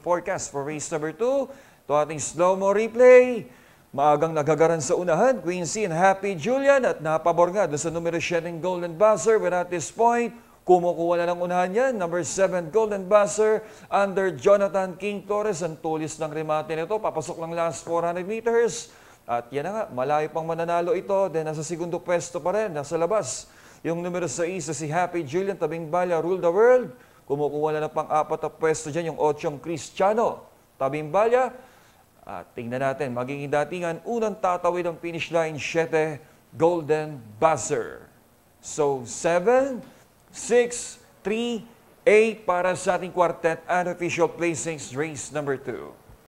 forecast for race number 2. Ito ating slow-mo replay. Maagang nagagaran sa unahan, Quincy and Happy Julian at napabor nga sa numero 7 Golden Buzzer. But at this point, kumukuha na lang unahan yan. Number 7 Golden Buzzer under Jonathan King Torres. Ang tulis ng remate nito, papasok lang last 400 meters. At yan na nga, malayo pang mananalo ito. Then nasa segundo pwesto pa rin, nasa labas. Yung numero 6 si Happy Julian, tabing balya, rule the world. Kumukuha na ng pang-apat na pwesto dyan, yung otsyong Kristiyano. Tabimbalya, at tingnan natin, magiging datingan, unang tatawid ang finish line, 7, golden buzzer. So, 7, 6, 3, 8 para sa ating quartet and official placings race number 2.